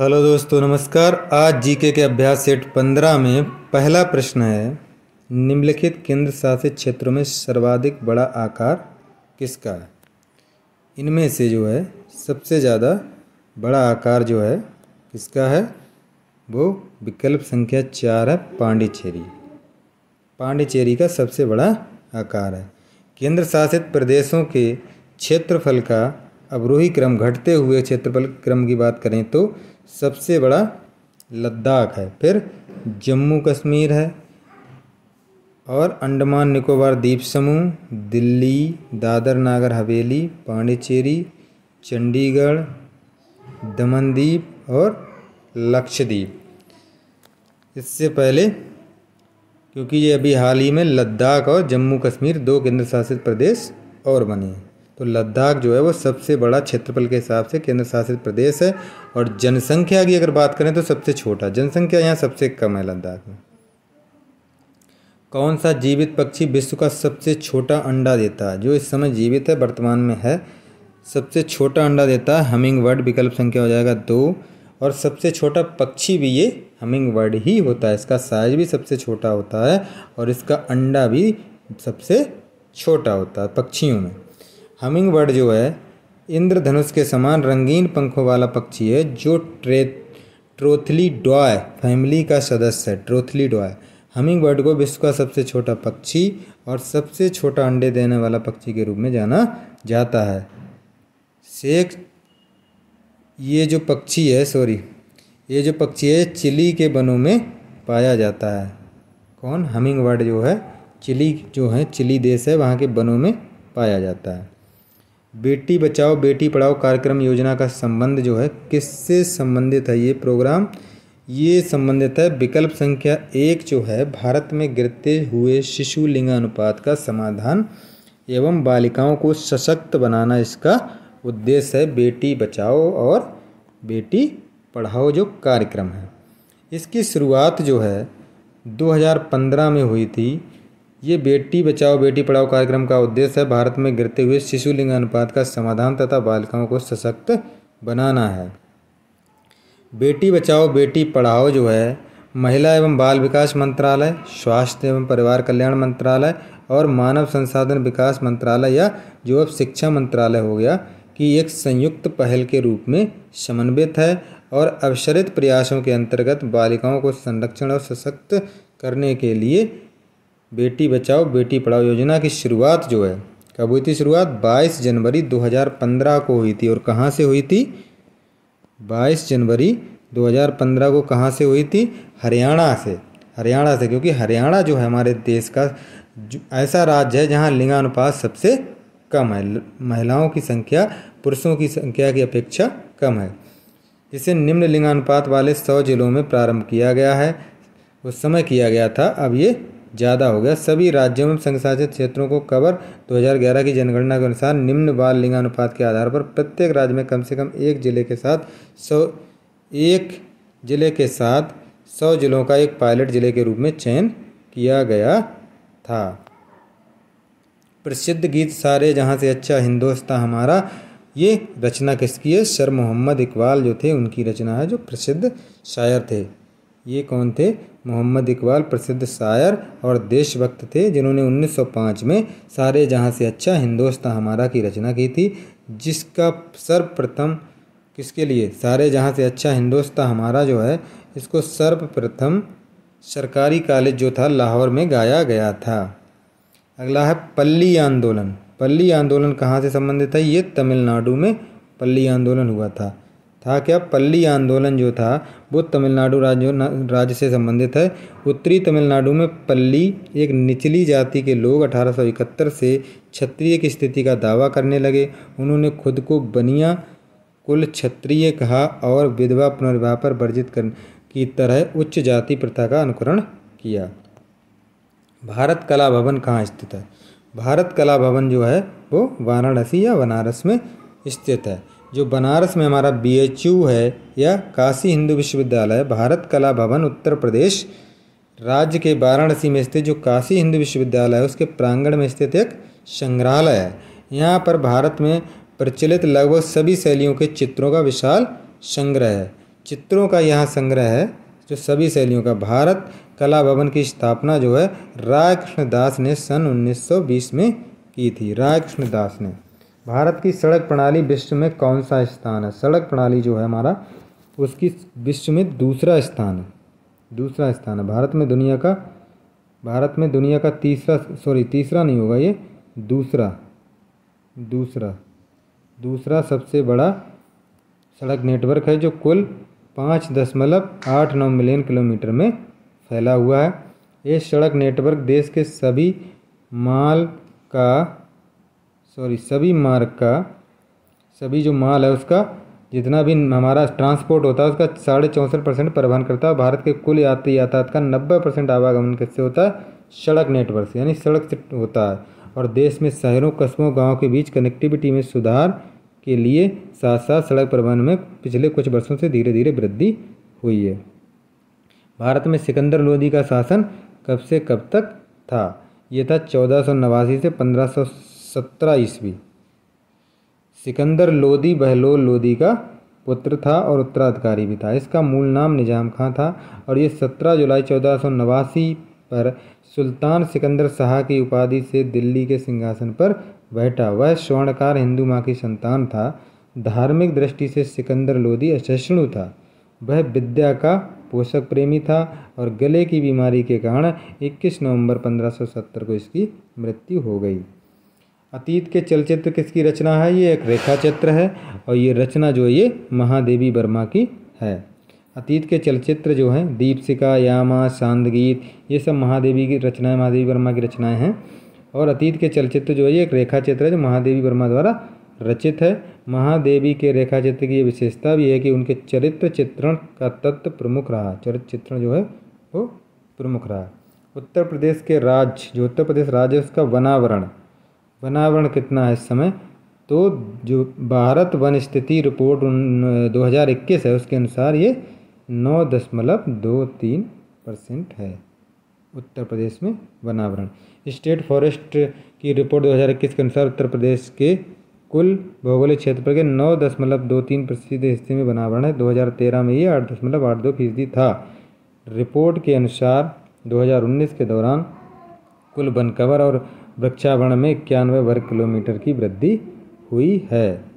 hello दोस्तों नमस्कार आज जीके के अभ्यास सेट पंद्रह में पहला प्रश्न है निम्नलिखित केंद्र शासित क्षेत्रों में सर्वाधिक बड़ा आकार किसका है इनमें से जो है सबसे ज़्यादा बड़ा आकार जो है किसका है वो विकल्प संख्या चार है पांडिचेरी पांडिचेरी का सबसे बड़ा आकार है केंद्र शासित प्रदेशों के क्षेत्रफल का अवरोही क्रम घटते हुए क्षेत्रफल क्रम की बात करें तो सबसे बड़ा लद्दाख है फिर जम्मू कश्मीर है और अंडमान निकोबार द्वीप समूह दिल्ली दादर नागर हवेली पांडिचेरी चंडीगढ़ दमन द्वीप और लक्षद्वीप इससे पहले क्योंकि ये अभी हाल ही में लद्दाख और जम्मू कश्मीर दो केंद्र शासित प्रदेश और बने हैं तो लद्दाख जो है वो सबसे बड़ा क्षेत्रफल के हिसाब से केंद्र शासित प्रदेश है और जनसंख्या की अगर बात करें तो सबसे छोटा जनसंख्या यहाँ सबसे कम है लद्दाख में कौन सा जीवित पक्षी विश्व का सबसे छोटा अंडा देता है जो इस समय जीवित है वर्तमान में है सबसे छोटा अंडा देता है हमिंग वर्ड विकल्प संख्या हो जाएगा दो और सबसे छोटा पक्षी भी ये हमिंग वर्ड ही होता है इसका साइज भी सबसे छोटा होता है और इसका अंडा भी सबसे छोटा होता है पक्षियों में हमिंग बर्ड जो है इंद्रधनुष के समान रंगीन पंखों वाला पक्षी है जो ट्रे ट्रोथली डॉय फैमिली का सदस्य है ट्रोथली डॉय हमिंग बर्ड को विश्व का सबसे छोटा पक्षी और सबसे छोटा अंडे देने वाला पक्षी के रूप में जाना जाता है शेख ये जो पक्षी है सॉरी ये जो पक्षी है चिली के वनों में पाया जाता है कौन हमिंग बर्ड जो है चिली जो है चिली देश है वहाँ के वनों में पाया जाता है बेटी बचाओ बेटी पढ़ाओ कार्यक्रम योजना का संबंध जो है किससे संबंधित है ये प्रोग्राम ये संबंधित है विकल्प संख्या एक जो है भारत में गिरते हुए शिशु लिंगानुपात का समाधान एवं बालिकाओं को सशक्त बनाना इसका उद्देश्य है बेटी बचाओ और बेटी पढ़ाओ जो कार्यक्रम है इसकी शुरुआत जो है 2015 में हुई थी ये बेटी बचाओ बेटी पढ़ाओ कार्यक्रम का उद्देश्य है भारत में गिरते हुए शिशु लिंग अनुपात का समाधान तथा बालिकाओं को सशक्त बनाना है बेटी बचाओ बेटी पढ़ाओ जो है महिला एवं बाल विकास मंत्रालय स्वास्थ्य एवं परिवार कल्याण मंत्रालय और मानव संसाधन विकास मंत्रालय या जो अब शिक्षा मंत्रालय हो गया कि एक संयुक्त पहल के रूप में समन्वित है और अवसरित प्रयासों के अंतर्गत बालिकाओं को संरक्षण और सशक्त करने के लिए बेटी बचाओ बेटी पढ़ाओ योजना की शुरुआत जो है कब हुई थी शुरुआत 22 जनवरी 2015 को हुई थी और कहाँ से हुई थी 22 जनवरी 2015 को कहाँ से हुई थी हरियाणा से हरियाणा से क्योंकि हरियाणा जो है हमारे देश का ऐसा राज्य है जहाँ लिंगानुपात सबसे कम है महिलाओं की संख्या पुरुषों की संख्या की अपेक्षा कम है जिसे निम्न लिंगानुपात वाले सौ जिलों में प्रारंभ किया गया है उस समय किया गया था अब ये ज़्यादा हो गया सभी राज्यों में शासित क्षेत्रों को कवर 2011 की जनगणना के अनुसार निम्न बाल लिंगानुपात के आधार पर प्रत्येक राज्य में कम से कम एक जिले के साथ सौ एक जिले के साथ सौ जिलों का एक पायलट जिले के रूप में चयन किया गया था प्रसिद्ध गीत सारे जहाँ से अच्छा हिंदोस्तान हमारा ये रचना किसकी है सर मोहम्मद इकबाल जो थे उनकी रचना है जो प्रसिद्ध शायर थे ये कौन थे मोहम्मद इकबाल प्रसिद्ध शायर और देशभक्त थे जिन्होंने 1905 में सारे जहाँ से अच्छा हिंदोस्तान हमारा की रचना की थी जिसका सर्वप्रथम किसके लिए सारे जहाँ से अच्छा हिंदोस्तान हमारा जो है इसको सर्वप्रथम सरकारी कॉलेज जो था लाहौर में गाया गया था अगला है पल्ली आंदोलन पल्ली आंदोलन कहाँ से संबंधित है ये तमिलनाडु में पल्ली आंदोलन हुआ था था क्या पल्ली आंदोलन जो था वो तमिलनाडु राज्य राज्य से संबंधित है उत्तरी तमिलनाडु में पल्ली एक निचली जाति के लोग 1871 से क्षत्रिय की स्थिति का दावा करने लगे उन्होंने खुद को बनिया कुल क्षत्रिय कहा और विधवा पुनर्विवाह पर वर्जित कर की तरह उच्च जाति प्रथा का अनुकरण किया भारत कला भवन कहाँ स्थित है भारत कला भवन जो है वो वाराणसी या बनारस में स्थित है जो बनारस में हमारा बी है या काशी हिंदू विश्वविद्यालय भारत कला भवन उत्तर प्रदेश राज्य के वाराणसी में स्थित जो काशी हिंदू विश्वविद्यालय है उसके प्रांगण में स्थित एक संग्रहालय है यहाँ पर भारत में प्रचलित लगभग सभी शैलियों के चित्रों का विशाल संग्रह है चित्रों का यहाँ संग्रह है जो सभी शैलियों का भारत कला भवन की स्थापना जो है राय कृष्णदास ने सन 1920 में की थी राय कृष्णदास ने भारत की सड़क प्रणाली विश्व में कौन सा स्थान है सड़क प्रणाली जो है हमारा उसकी विश्व में दूसरा स्थान है दूसरा स्थान है भारत में दुनिया का भारत में दुनिया का तीसरा सॉरी तीसरा नहीं होगा ये दूसरा दूसरा दूसरा सबसे बड़ा सड़क नेटवर्क है जो कुल पाँच दशमलव आठ नौ मिलियन किलोमीटर में फैला हुआ है ये सड़क नेटवर्क देश के सभी माल का सॉरी सभी मार्ग का सभी जो माल है उसका जितना भी हमारा ट्रांसपोर्ट होता है उसका साढ़े चौंसठ परसेंट परिवहन करता है भारत के कुल यात्री यातायात का नब्बे परसेंट आवागमन किससे होता है सड़क नेटवर्क से यानी सड़क से होता है और देश में शहरों कस्बों गाँव के बीच कनेक्टिविटी में सुधार के लिए साथ साथ सड़क परिवहन में पिछले कुछ वर्षों से धीरे धीरे वृद्धि हुई है भारत में सिकंदर लोधी का शासन कब से कब तक था यह था चौदह सौ नवासी से पंद्रह सौ सत्रह ईस्वी सिकंदर लोदी बहलोल लोदी का पुत्र था और उत्तराधिकारी भी था इसका मूल नाम निजाम खां था और ये सत्रह जुलाई चौदह सौ नवासी पर सुल्तान सिकंदर शाह की उपाधि से दिल्ली के सिंहासन पर बैठा वह स्वर्णकार हिंदू माँ की संतान था धार्मिक दृष्टि से सिकंदर लोदी असहिष्णु था वह विद्या का पोषक प्रेमी था और गले की बीमारी के कारण 21 नवंबर 1570 को इसकी मृत्यु हो गई अतीत के चलचित्र किसकी रचना है ये एक रेखा चित्र है और ये रचना जो ये महादेवी वर्मा की है अतीत के चलचित्र जो हैं दीपशिका यामा शांतगीत ये सब महादेवी की रचनाएं महादेवी वर्मा की रचनाएं हैं और अतीत के चलचित्र जो है ये एक रेखा चित्र है जो महादेवी वर्मा द्वारा रचित है महादेवी के रेखा चित्र की ये विशेषता भी है कि उनके चरित्र चित्रण का तत्व प्रमुख रहा चरित्र चित्रण जो है वो प्रमुख रहा उत्तर प्रदेश के राज्य जो उत्तर प्रदेश राज्य है उसका वनावरण वनावरण कितना है इस समय तो जो भारत वन स्थिति रिपोर्ट दो हज़ार इक्कीस है उसके अनुसार ये नौ दशमलव दो तीन परसेंट है उत्तर प्रदेश में वनावरण स्टेट फॉरेस्ट की रिपोर्ट 2021 के अनुसार उत्तर प्रदेश के कुल भौगोलिक पर के नौ दशमलव दो तीन प्रतिशत हिस्से में वनावरण है 2013 में ये आठ दशमलव आठ दो फीसदी था रिपोर्ट के अनुसार 2019 के दौरान कुल वन कवर और वृक्षावरण में इक्यानवे वर्ग किलोमीटर की वृद्धि हुई है